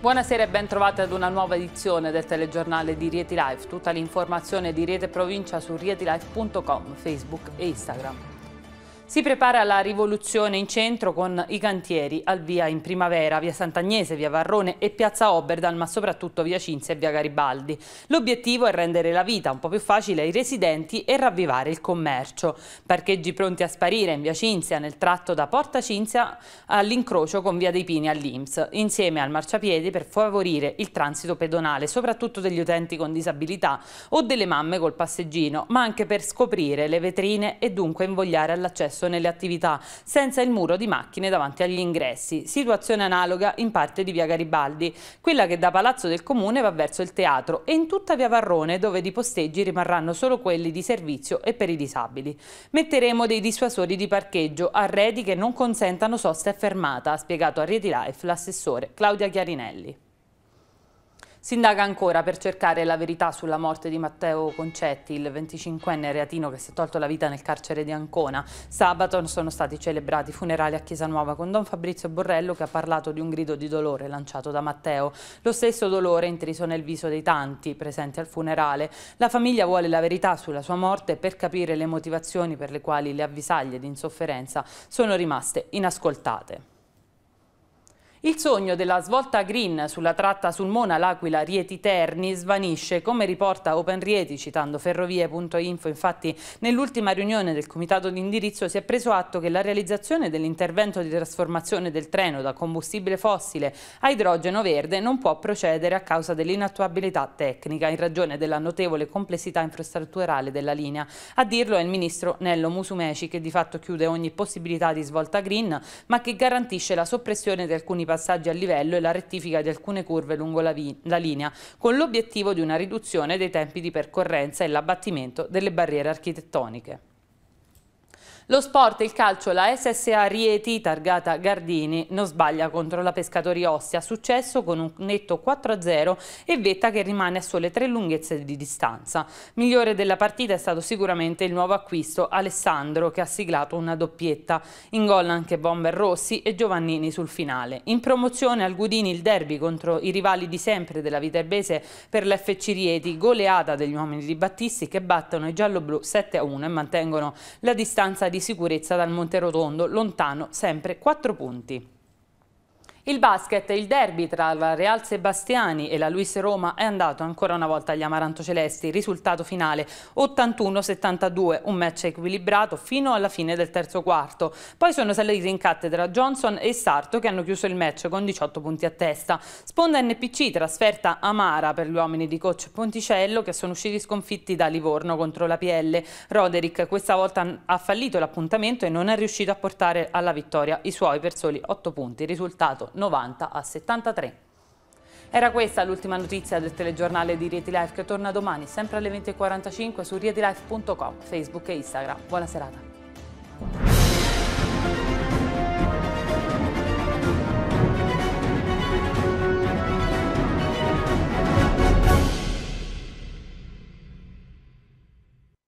Buonasera e ben trovati ad una nuova edizione del telegiornale di Rieti Life. Tutta l'informazione di Riete Provincia su rietilife.com, Facebook e Instagram. Si prepara la rivoluzione in centro con i cantieri al via in primavera, via Sant'Agnese, via Varrone e piazza Oberdal, ma soprattutto via Cinzia e via Garibaldi. L'obiettivo è rendere la vita un po' più facile ai residenti e ravvivare il commercio. Parcheggi pronti a sparire in via Cinzia, nel tratto da Porta Cinzia all'incrocio con via dei Pini all'Inps, insieme al marciapiedi per favorire il transito pedonale, soprattutto degli utenti con disabilità o delle mamme col passeggino, ma anche per scoprire le vetrine e dunque invogliare all'accesso percorso nelle attività, senza il muro di macchine davanti agli ingressi. Situazione analoga in parte di via Garibaldi, quella che da Palazzo del Comune va verso il teatro e in tutta via Varrone, dove di posteggi rimarranno solo quelli di servizio e per i disabili. Metteremo dei dissuasori di parcheggio, arredi che non consentano sosta e fermata, ha spiegato a Rieti Life l'assessore Claudia Chiarinelli. Si indaga ancora per cercare la verità sulla morte di Matteo Concetti, il 25enne reatino che si è tolto la vita nel carcere di Ancona. Sabato sono stati celebrati funerali a Chiesa Nuova con Don Fabrizio Borrello che ha parlato di un grido di dolore lanciato da Matteo. Lo stesso dolore intriso nel viso dei tanti presenti al funerale. La famiglia vuole la verità sulla sua morte per capire le motivazioni per le quali le avvisaglie di insofferenza sono rimaste inascoltate. Il sogno della svolta green sulla tratta Sulmona-L'Aquila-Rieti-Terni svanisce, come riporta Open Rieti citando ferrovie.info. Infatti nell'ultima riunione del comitato di indirizzo si è preso atto che la realizzazione dell'intervento di trasformazione del treno da combustibile fossile a idrogeno verde non può procedere a causa dell'inattuabilità tecnica in ragione della notevole complessità infrastrutturale della linea. A dirlo è il ministro Nello Musumeci che di fatto chiude ogni possibilità di svolta green ma che garantisce la soppressione di alcuni passaggi a livello e la rettifica di alcune curve lungo la, la linea, con l'obiettivo di una riduzione dei tempi di percorrenza e l'abbattimento delle barriere architettoniche. Lo sport, il calcio, la SSA Rieti, targata Gardini, non sbaglia contro la Pescatori Ostia, successo con un netto 4-0 e Vetta che rimane a sole tre lunghezze di distanza. Migliore della partita è stato sicuramente il nuovo acquisto Alessandro che ha siglato una doppietta. In gol anche Bomber Rossi e Giovannini sul finale. In promozione al Gudini il derby contro i rivali di sempre della Viterbese per l'FC Rieti, goleata degli uomini di Battisti che battono i gialloblu 7-1 e mantengono la distanza di di sicurezza dal Monte Rotondo, lontano sempre 4 punti. Il basket, il derby tra la Real Sebastiani e la Luis Roma è andato ancora una volta agli Amaranto Celesti, risultato finale 81-72, un match equilibrato fino alla fine del terzo quarto. Poi sono saliti in cattedra Johnson e Sarto che hanno chiuso il match con 18 punti a testa. Sponda NPC trasferta amara per gli uomini di coach Ponticello che sono usciti sconfitti da Livorno contro la PL. Roderick questa volta ha fallito l'appuntamento e non è riuscito a portare alla vittoria i suoi per soli 8 punti, risultato 90 a 73. Era questa l'ultima notizia del telegiornale di Rieti Life che torna domani sempre alle 20.45 su rietilife.com, Facebook e Instagram. Buona serata.